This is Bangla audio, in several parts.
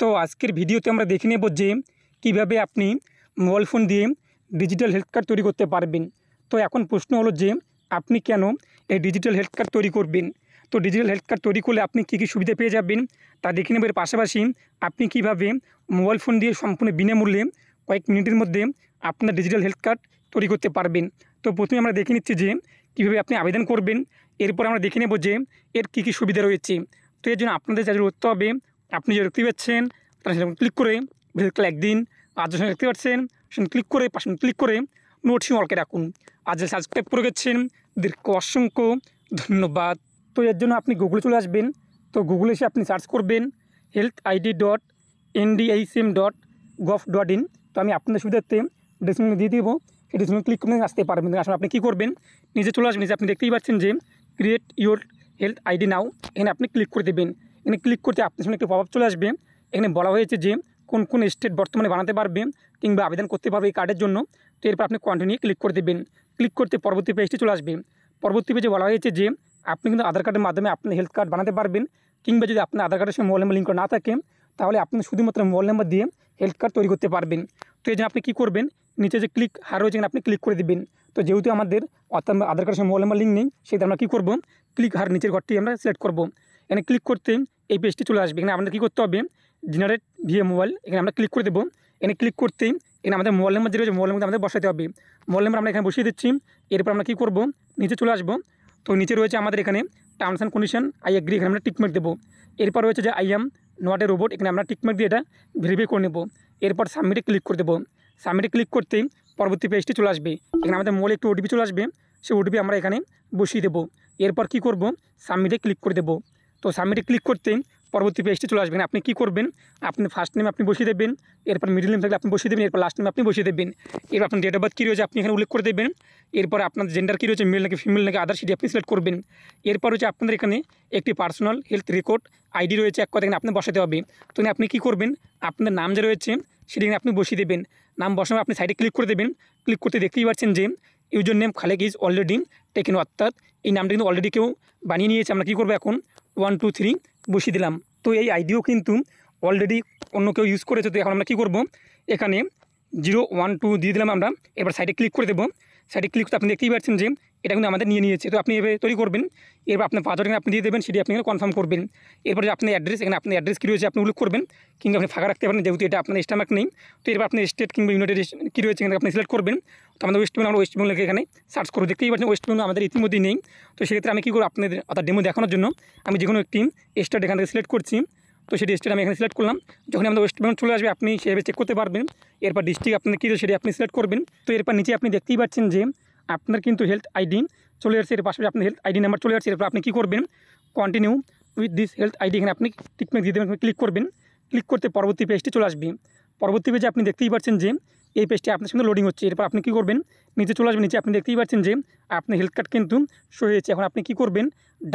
তো আজকের ভিডিওতে আমরা দেখে নেব যে কীভাবে আপনি মোবাইল ফোন দিয়ে ডিজিটাল হেলথ কার্ড তৈরি করতে পারবেন তো এখন প্রশ্ন হলো যে আপনি কেন এই ডিজিটাল হেলথ কার্ড তৈরি করবেন তো ডিজিটাল হেলথ কার্ড তৈরি করলে আপনি কী কী সুবিধা পেয়ে যাবেন তা দেখে নেবের পাশাপাশি আপনি কিভাবে মোবাইল ফোন দিয়ে সম্পূর্ণ বিনামূল্যে কয়েক মিনিটের মধ্যে আপনার ডিজিটাল হেলথ কার্ড তৈরি করতে পারবেন তো প্রথমে আমরা দেখে নিচ্ছি যে কীভাবে আপনি আবেদন করবেন এরপর আমরা দেখে নেব যে এর কী কী সুবিধা রয়েছে তো এর জন্য আপনাদের যা করতে হবে আপনি যে দেখতে পাচ্ছেন তার সেরকম ক্লিক করে ভিডিওকে লাইক দিন আর যখন দেখতে পাচ্ছেন সেখানে ক্লিক করে পাশে ক্লিক করে সিম অলকে রাখুন আর যে সাবস্ক্রাইব করে গেছেন দীর্ঘ অসংখ্য ধন্যবাদ তো এর জন্য আপনি গুগলে চলে আসবেন তো গুগলে এসে আপনি সার্চ করবেন health ID dot NDHM dot gov dot in তো আমি আপনাদের সুবিধার্থে ডিসক্রিপশনে দিয়ে দেবো সেই ডিসক্রিপশনে ক্লিক করে আসতে পারবেন আসলে আপনি কী করবেন নিজে চলে আসবেন যে আপনি দেখতেই পাচ্ছেন যে create your health ID now এখানে আপনি ক্লিক করে দেবেন এখানে ক্লিক করতে আপনার সামনে একটি প্রভাব চলে আসবে এখানে বলা হয়েছে যে কোন কোন স্টেট বর্তমানে বানাতে পারবে কিংবা আবেদন করতে পারবে এই কার্ডের জন্য তো এরপর আপনি কন্টিনিউ ক্লিক করে দেবেন ক্লিক করতে পরবর্তী পেজটি চলে আসবে পরবর্তী পেজে বলা হয়েছে যে আপনি কিন্তু আধার কার্ডের মাধ্যমে আপনি হেলথ কার্ড বানাতে পারবেন কিংবা যদি আপনার আধার কার্ডের সঙ্গে মোবাইল নাম্বার লিঙ্ক না থাকে তাহলে আপনি শুধুমাত্র মোবাইল নাম্বার দিয়ে হেলথ কার্ড তৈরি করতে পারবেন তো এই আপনি কী করবেন নিচে যে ক্লিক হার রয়েছে আপনি ক্লিক করে দেবেন তো যেহেতু আমাদের অর্থাৎ আধার কার্ডের সঙ্গে মোবাইল নাম্বার লিঙ্ক নেই সেটা আমরা কী করবো ক্লিক হার নিচের ঘরটি আমরা সিলেক্ট করবো এখানে ক্লিক করতে এই পেজটি চলে আসবে এখানে আমাদের কী করতে হবে জেনারেট ভিএ মোবাইল এখানে আমরা ক্লিক করে দেবো এখানে ক্লিক করতেই এখানে আমাদের মোবাইল নাম্বার যে রয়েছে মোবাইল নাম্বার আমাদের বসাতে হবে মোবাইল নাম্বার আমরা এখানে বসিয়ে দিচ্ছি এরপর আমরা কী করবো নিচে চলে আসবো তো নিচে রয়েছে আমাদের এখানে terms and condition I agree এখানে আমরা ট্রিটমেন্ট দেবো এরপর রয়েছে যে I am not a robot এখানে আমরা ট্রিটমেন্ট দিয়ে এটা ভেরিফাই করে নেবো এরপর সাবমিটে ক্লিক করে দেবো সাবমিটে ক্লিক করতেই পরবর্তী পেজটি চলে আসবে এখানে আমাদের মোবাইলে একটু ওটিপি চলে আসবে সেই ওটিপি আমরা এখানে বসিয়ে দেবো এরপর কি করবো সাবমিটে ক্লিক করে দেবো তো সাবমিটে ক্লিক করতে পরবর্তী পেজটি চলে আসবেন আপনি কি করবেন আপনি ফার্স্ট নেম আপনি বসিয়ে দেবেন এরপর মিডিল নেম থাকলে আপনি বসিয়ে দেবেন এরপর লাস্ট নেম আপনি বসিয়ে দেবেন এরপর আপনার ডেট অফ বার্থ কী রয়েছে আপনি এখানে উল্লেখ করে দেবেন এরপর আপনার জেন্ডার কী রয়েছে মেল নাকি ফিমেল নাকি আদার সেটি আপনি সিলেক্ট করবেন এরপর হচ্ছে আপনাদের এখানে একটি পার্সোনাল হেলথ রেকর্ড আইডি রয়েছে এক কথা আপনি বসাতে হবে তো আপনি কি করবেন আপনার নাম যে রয়েছে সেটি আপনি বসিয়ে দেবেন নাম বসানো আপনি সাইডে ক্লিক করে দেবেন ক্লিক করতে দেখতেই পাচ্ছেন যে user name Khalek is already taken অর্থাৎ এই নামটা কিন্তু অলরেডি কেউ বানিয়ে নিয়েছে আমরা কী করবো এখন ওয়ান টু থ্রি বসিয়ে দিলাম তো এই আইডিও কিন্তু অলরেডি অন্য কেউ ইউজ করেছে তো এখন আমরা কী করবো এখানে জিরো ওয়ান টু দিয়ে দিলাম আমরা এবার সাইডে ক্লিক করে দেবো সাইডে ক্লিক আপনি দেখতেই পাচ্ছেন যে এটা কিন্তু আমাদের নিয়ে নিয়েছে তো আপনি এভাবে তৈরি করবেন এরপর আপনার পাসওয়ার্ড আপনি দিয়ে দেবেন সেটি আপনি কনফার্ম করবেন এরপরে যে আপনার অ্যাড্রেস এখানে আপনার অ্যাড্রেস কী রয়েছে আপনি উল্লেখ করবেন কিন্তু আপনি ফাঁকা রাখতে পারেন যেহেতু এটা আপনার স্টামার্ক নেই তো এরপর আপনি স্টেট কিংবা ইউনাইটেড কী রয়েছে এখানে আপনি সিলেক্ট করবেন তো আমাদের ওয়েস্ট বেঙ্গল ওয়েস্ট বেঙ্গলকে এখানে সার্চ করবো দেখতেই পাচ্ছেন ওয়েস্ট বেঙ্গল আমাদের ইতিমধ্যেই নেই তো সেক্ষেত্রে আমি কী করবো আপনাদের অর্থাৎ ডেমো দেখানোর জন্য আমি যে কোনো একটি স্টেট এখান থেকে সিলেক্ট করছি তো সেই ডিস্ট্রিক্ট আমি এখানে সিলেক্ট করলাম যখন আমাদের ওয়েস্ট বেঙ্গল চলে আসবে আপনি সেভাবে চেক করতে পারবেন এরপর ডিস্ট্রিক্ট আপনার কী সেটি আপনি সিলেক্ট করবেন তো এরপর নিচে আপনি দেখতেই পাচ্ছেন যে আপনার কিন্তু হেলথ আইডি চলে আসছে এর পাশাপাশি আপনার হেলথ আইডি নাম্বার চলে আসছে এরপর আপনি কী করবেন continue with this health ID এখানে আপনি টিকমেক দিয়ে দেবেন ক্লিক করবেন ক্লিক করতে পরবর্তী পেজটি চলে আসবে পরবর্তী পেজে আপনি দেখতেই পাচ্ছেন যে এই পেজটি আপনার সঙ্গে লোডিং হচ্ছে এরপর আপনি কী করবেন নিচে চলে আসবেন নিচে আপনি দেখতেই পাচ্ছেন যে আপনার হেলথ কার্ড কিন্তু শো হয়েছে এখন আপনি কী করবেন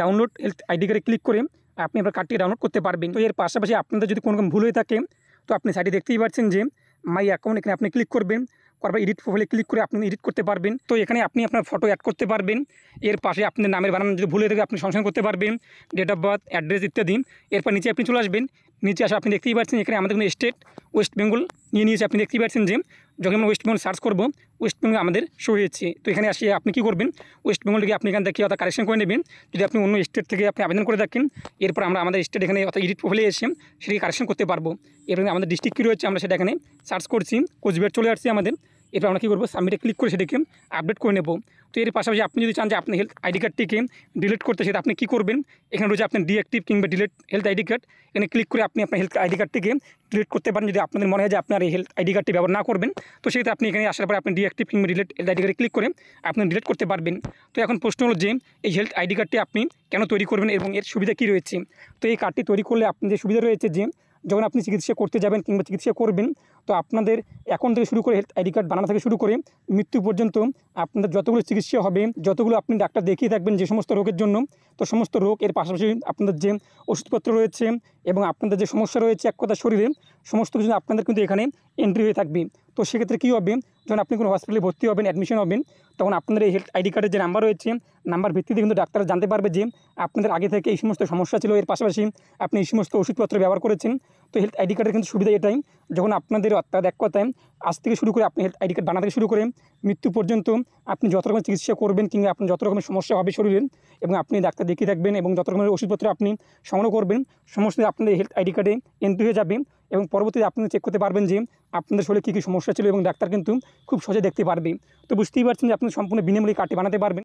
ডাউনলোড হেলথ আইডি কার্ডে ক্লিক করে আপনি আপনার কার্ডটি ডাউনলোড করতে পারবেন তো এর পাশাপাশি আপনাদের যদি কোনো ভুল হয়ে থাকে তো আপনি সাইডে দেখতেই পাচ্ছেন যে মাই অ্যাকাউন্ট এখানে আপনি ক্লিক করবেন করবার এডিট প্রোফাইলে ক্লিক করে আপনি এডিট করতে পারবেন তো এখানে আপনি আপনার ফটো অ্যাড করতে পারবেন এর পাশে আপনার নামের বানানো যদি ভুল হয়ে থাকে আপনি সংশোধন করতে পারবেন ডেট অফ বার্থ অ্যাড্রেস ইত্যাদি এরপর নিচে আপনি চলে আসবেন নিচে আসে আপনি দেখতেই পাচ্ছেন এখানে আমাদের কোনো স্টেট ওয়েস্ট বেঙ্গল নিয়ে নিয়েছে আপনি দেখতেই পাচ্ছেন যে যখন আমরা ওয়েস্ট বেঙ্গল সার্চ করবো ওয়েস্ট বেঙ্গল আমাদের শো হয়েছে তো এখানে আসে আপনি কী করবেন ওয়েস্ট থেকে আপনি এখান থেকে অর্থাৎ কারেকশন করে নেবেন যদি আপনি অন্য স্টেট থেকে আপনি আবেদন করে থাকেন এরপর আমরা আমাদের স্টেট এখানে অর্থাৎ এডিট প্রোফাইলে এসে সেটি কারেকশন করতে পারবো এরপর আমাদের ডিস্ট্রিক্ট কী রয়েছে আমরা সেটা এখানে সার্চ করছি কোচবিহার চলে আসছি আমাদের এরপর আমরা কী করবো সাবমিটে ক্লিক করে সেটিকে আপডেট করে নেব তো এর পাশাপাশি আপনি যদি চান যে আপনি হেলথ আইডি কার্ডটিকে ডিলিট করতে সেটা আপনি কী করবেন এখানে রয়েছে আপনার ডিএক্টিভ কিংবা ডিলিট হেলথ আইডি কার্ড এখানে ক্লিক করে আপনি আপনার হেলথ আইডি কার্ডটিকে ডিলিট করতে পারেন যদি আপনাদের মনে হয় যে আপনার এই হেলথ আইডি কার্ডটি ব্যবহার না করবেন তো সেটা আপনি এখানে আসার পরে আপনি ডিএক্টিভ কিংবা ডিলিট হেলথ আইডি কার্ডে ক্লিক করে আপনি ডিলিট করতে পারবেন তো এখন প্রশ্ন হলো যে এই হেলথ আইডি কার্ডটি আপনি কেন তৈরি করবেন এবং এর সুবিধা কী রয়েছে তো এই কার্ডটি তৈরি করলে আপনি যে সুবিধা রয়েছে যে যখন আপনি চিকিৎসা করতে যাবেন কিংবা চিকিৎসা করবেন তো আপনাদের এখন থেকে শুরু করে হেলথ আইডি কার্ড বানানো থেকে শুরু করে মৃত্যু পর্যন্ত আপনাদের যতগুলো চিকিৎসা হবে যতগুলো আপনি ডাক্তার দেখিয়ে থাকবেন যে সমস্ত রোগের জন্য তো সমস্ত রোগ এর পাশাপাশি আপনাদের যে ওষুধপত্র রয়েছে এবং আপনাদের যে সমস্যা রয়েছে এক কথা শরীরে সমস্ত কিছু আপনাদের কিন্তু এখানে এন্ট্রি হয়ে থাকবে তো সেক্ষেত্রে কী হবে যখন আপনি কোনো হসপিটালে ভর্তি হবেন অ্যাডমিশন হবেন তখন আপনাদের এই হেলথ আইডি কার্ডের যে নাম্বার রয়েছে নাম্বার ভিত্তিতে কিন্তু ডাক্তাররা জানতে পারবে যে আপনাদের আগে থেকে এই সমস্ত সমস্যা ছিল এর পাশাপাশি আপনি এই সমস্ত ওষুধপত্র ব্যবহার করেছেন তো হেলথ আইডি কার্ডের কিন্তু সুবিধা এটাই যখন আপনাদের অর্থাৎ এক কথায় আজ থেকে শুরু করে আপনি হেলথ আইডি কার্ড বানাতে শুরু করে মৃত্যু পর্যন্ত আপনি যত রকমের চিকিৎসা করবেন কিংবা আপনি যত রকমের সমস্যা হবে শরীরে এবং আপনি ডাক্তার দেখিয়ে থাকবেন এবং যত রকমের ওষুধপত্র আপনি সংগ্রহ করবেন সমস্ত আপনাদের হেলথ আইডি কার্ডে এন্ট্রি হয়ে যাবে এবং পরবর্তীতে আপনারা চেক করতে পারবেন যে আপনাদের শরীরে কী কী সমস্যা ছিল এবং ডাক্তার কিন্তু খুব সহজে দেখতে পারবে তো বুঝতেই পারছেন যে আপনি সম্পূর্ণ বিনামূল্যে কার্ডটি বানাতে পারবেন